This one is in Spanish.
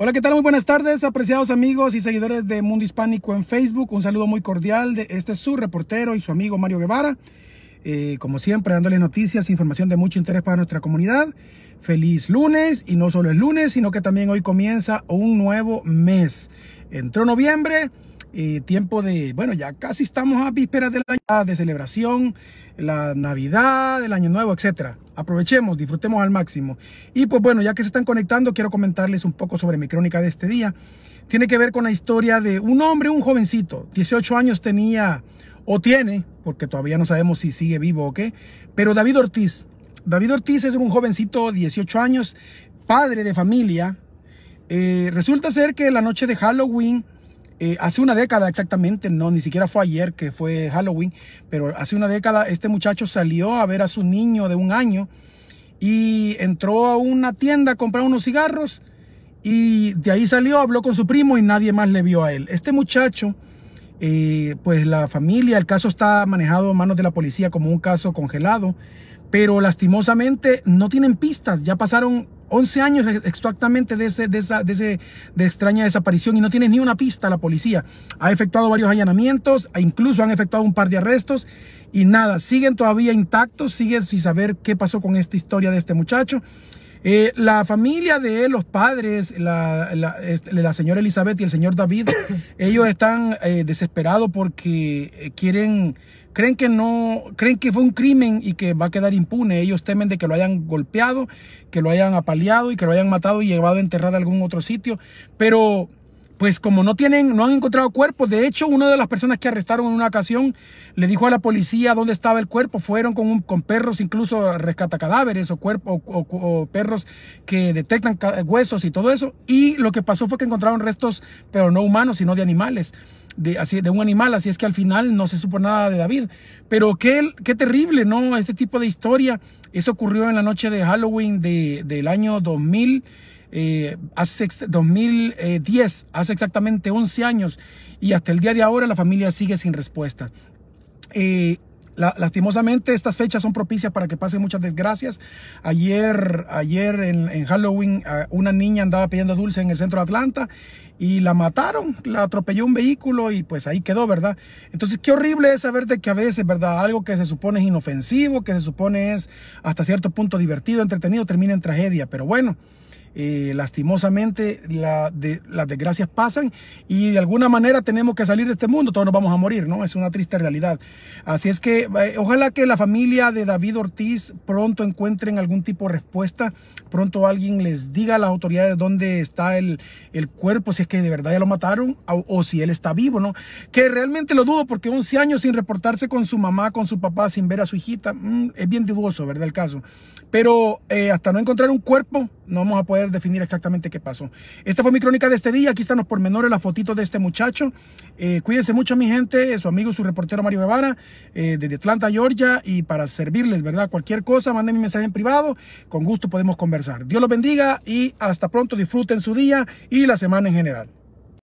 Hola, ¿qué tal? Muy buenas tardes, apreciados amigos y seguidores de Mundo Hispánico en Facebook. Un saludo muy cordial de este su reportero y su amigo Mario Guevara. Eh, como siempre, dándole noticias, información de mucho interés para nuestra comunidad. Feliz lunes y no solo es lunes, sino que también hoy comienza un nuevo mes. Entró noviembre eh, tiempo de, bueno, ya casi estamos a vísperas de la de celebración, la Navidad, el Año Nuevo, etcétera. Aprovechemos, disfrutemos al máximo. Y pues bueno, ya que se están conectando, quiero comentarles un poco sobre mi crónica de este día. Tiene que ver con la historia de un hombre, un jovencito, 18 años tenía o tiene, porque todavía no sabemos si sigue vivo o qué, pero David Ortiz. David Ortiz es un jovencito, 18 años, padre de familia. Eh, resulta ser que la noche de Halloween eh, hace una década exactamente, no, ni siquiera fue ayer que fue Halloween, pero hace una década este muchacho salió a ver a su niño de un año y entró a una tienda a comprar unos cigarros y de ahí salió, habló con su primo y nadie más le vio a él. Este muchacho, eh, pues la familia, el caso está manejado en manos de la policía como un caso congelado, pero lastimosamente no tienen pistas, ya pasaron 11 años exactamente de, ese, esa, ese, de extraña desaparición y no tiene ni una pista la policía. Ha efectuado varios allanamientos, e incluso han efectuado un par de arrestos y nada, siguen todavía intactos, siguen sin saber qué pasó con esta historia de este muchacho. Eh, la familia de los padres, la, la, este, señora Elizabeth y el señor David, ellos están eh, desesperados porque eh, quieren, creen que no, creen que fue un crimen y que va a quedar impune. Ellos temen de que lo hayan golpeado, que lo hayan apaleado y que lo hayan matado y llevado a enterrar a algún otro sitio. Pero pues como no tienen, no han encontrado cuerpos, de hecho, una de las personas que arrestaron en una ocasión le dijo a la policía dónde estaba el cuerpo, fueron con, un, con perros, incluso rescata cadáveres o, cuerpos o, perros que detectan huesos y todo eso, y lo que pasó fue que encontraron restos, pero no humanos, sino de animales. De, así, de un animal, así es que al final no se supo nada de David. Pero qué, qué terrible, ¿no? Este tipo de historia. Eso ocurrió en la noche de Halloween del año 2000. Eh, hace 2010, hace exactamente 11 años, y hasta el día de ahora la familia sigue sin respuesta. Eh, lastimosamente estas fechas son propicias para que pasen muchas desgracias. Ayer, ayer en, Halloween una niña andaba pidiendo dulce en el centro de Atlanta y la mataron, la atropelló un vehículo y pues ahí quedó, ¿verdad? Entonces qué horrible es saber de que a veces, ¿verdad? Algo que se supone es inofensivo, que se supone es hasta cierto punto divertido, entretenido, termina en tragedia. Pero bueno, eh, lastimosamente la de, las desgracias pasan y de alguna manera tenemos que salir de este mundo, todos nos vamos a morir, ¿no? Es una triste realidad. Así es que eh, ojalá que la familia de David Ortiz pronto encuentren algún tipo de respuesta, pronto alguien les diga a las autoridades dónde está el, el cuerpo, si es que de verdad ya lo mataron o, si él está vivo, ¿no? Que realmente lo dudo porque 11 años sin reportarse con su mamá, con su papá, sin ver a su hijita, mm, es bien dudoso, ¿verdad? El caso. Pero eh, hasta no encontrar un cuerpo, no vamos a poder definir exactamente qué pasó. Esta fue mi crónica de este día. Aquí están los pormenores, la fotito de este muchacho. Eh, cuídense mucho, mi gente. Eh, su amigo, su reportero Mario Guevara, eh, desde Atlanta, Georgia. Y para servirles, ¿verdad? Cualquier cosa, manden mi mensaje en privado. Con gusto podemos conversar. Dios los bendiga y hasta pronto. Disfruten su día y la semana en general.